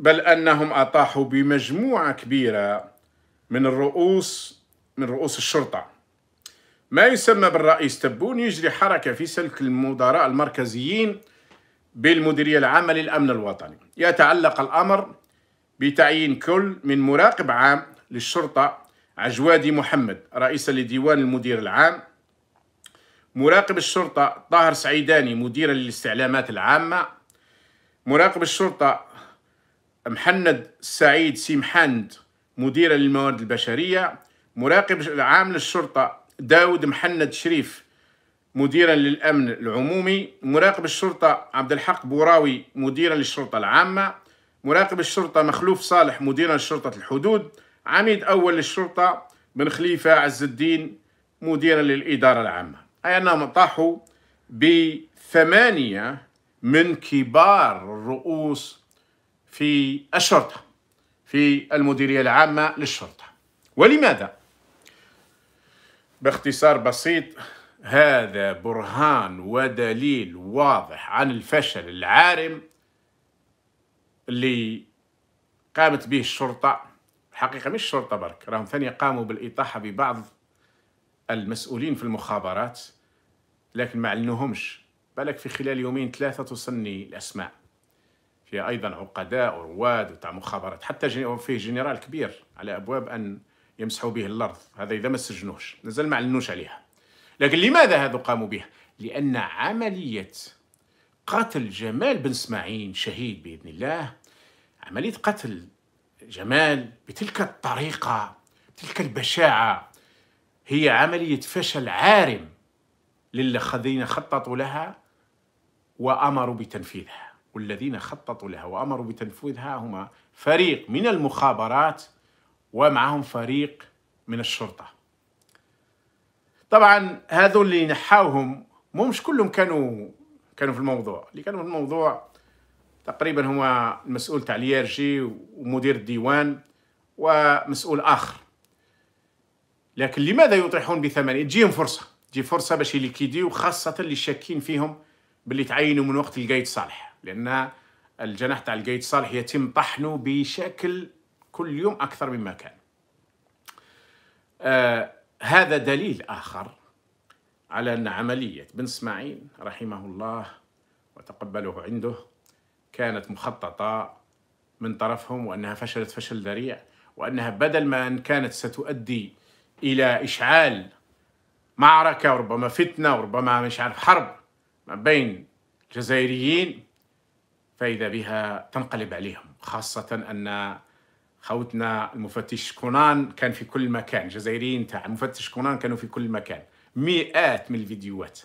بل انهم اطاحوا بمجموعه كبيره من الرؤوس من رؤوس الشرطه ما يسمى بالرئيس تبون يجري حركه في سلك المدراء المركزيين بالمديريه العامه للامن الوطني يتعلق الامر بتعيين كل من مراقب عام للشرطه عجوادي محمد رئيسا لديوان المدير العام مراقب الشرطة طاهر سعيداني مديرا للاستعلامات العامة مراقب الشرطة محند سعيد سيمحند مديرا للموارد البشرية مراقب العام للشرطة داود محند شريف مديرا للأمن العمومي مراقب الشرطة عبد الحق بوراوي مديرا للشرطة العامة مراقب الشرطة مخلوف صالح مديرا لشرطة الحدود عميد أول للشرطة بن خليفة عز الدين مديرا للإدارة العامة أي أنهم طاحوا بثمانية من كبار الرؤوس في الشرطة في المديرية العامة للشرطة ولماذا؟ باختصار بسيط هذا برهان ودليل واضح عن الفشل العارم اللي قامت به الشرطة حقيقة مش الشرطة برك راهم ثانية قاموا بالإطاحة ببعض المسؤولين في المخابرات لكن ما علنوهمش بالك في خلال يومين ثلاثة توصلني الأسماء فيها أيضا عقداء ورواد وتاع مخابرات حتى فيه جنرال كبير على أبواب أن يمسحوا به الأرض هذا إذا ما سجنوش نزل ما علنوش عليها لكن لماذا هذا قاموا به؟ لأن عملية قتل جمال بن اسماعيل شهيد بإذن الله عملية قتل جمال بتلك الطريقة بتلك البشاعة هي عملية فشل عارم للذين خططوا لها وأمروا بتنفيذها والذين خططوا لها وأمروا بتنفيذها هما فريق من المخابرات ومعهم فريق من الشرطة طبعا هذول اللي نحاوهم مو مش كلهم كانوا كانوا في الموضوع اللي كانوا في الموضوع تقريبا هو المسؤول تاع اليرجي ومدير الديوان ومسؤول آخر لكن لماذا يطيحون بثمن تجيهم فرصة تجي فرصة باش يليكيديو خاصة اللي شاكين فيهم باللي تعينه من وقت القايد صالح لأن الجناح تاع القايد صالح يتم طحنه بشكل كل يوم أكثر مما كان آه هذا دليل آخر على أن عملية بن اسماعيل رحمه الله وتقبله عنده كانت مخططة من طرفهم وأنها فشلت فشل ذريع وأنها بدل ما أن كانت ستؤدي إلى إشعال معركة وربما فتنة وربما مش عارف حرب بين الجزائريين فإذا بها تنقلب عليهم خاصة أن خوتنا المفتش كونان كان في كل مكان الجزائريين تاع المفتش كونان كانوا في كل مكان مئات من الفيديوهات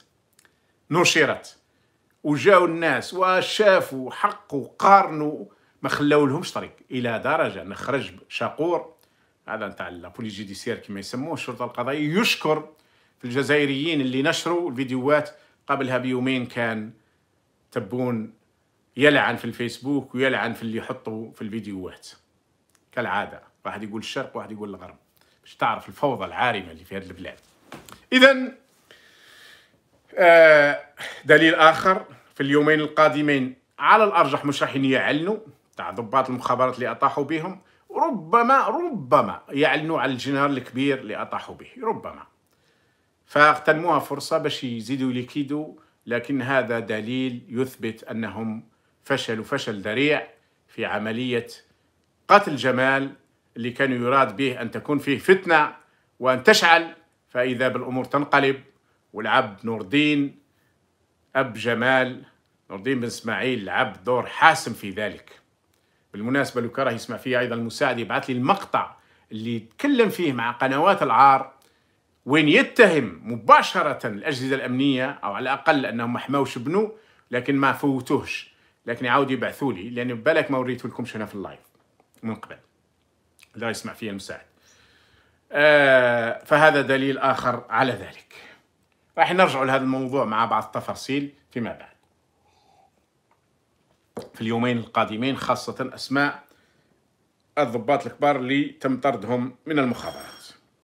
نشرت وجاو الناس وشافوا حقوا قارنوا ما خلاو لهمش طريق الى درجه ان خرج شاقور هذا نتاع لابولي جيديسير كما يسموه الشرطه القضائيه يشكر في الجزائريين اللي نشروا الفيديوهات قبلها بيومين كان تبون يلعن في الفيسبوك ويلعن في اللي يحطوا في الفيديوهات كالعاده واحد يقول الشرق واحد يقول الغرب باش تعرف الفوضى العارمه اللي في هذه البلاد اذا آه، دليل اخر في اليومين القادمين على الارجح مش راح يعلنوا تاع ضباط المخابرات اللي اطاحوا بهم ربما ربما يعلنوا على الجنرال الكبير اللي اطاحوا به ربما فاغتنموها فرصة باش يزيدوا ليكيدو لكن هذا دليل يثبت أنهم فشلوا فشل ذريع في عملية قتل جمال اللي كانوا يراد به أن تكون فيه فتنة وأن تشعل فإذا بالأمور تنقلب والعبد نور الدين أب جمال نور الدين بن إسماعيل لعب دور حاسم في ذلك بالمناسبة لو كره يسمع فيه أيضا المساعد يبعث لي المقطع اللي يتكلم فيه مع قنوات العار وين يتهم مباشرة الأجهزة الأمنية أو على الأقل أنهم ما حماوش بنو لكن ما فوتوهش لكن يعاود يبعثوا لي لأن بالك ما وريته لكمش هنا في اللايف من قبل لا يسمع فيه المساعد آه فهذا دليل آخر على ذلك راح نرجع لهذا الموضوع مع بعض التفاصيل فيما بعد في اليومين القادمين خاصة أسماء الضباط الكبار اللي تم طردهم من المخابرات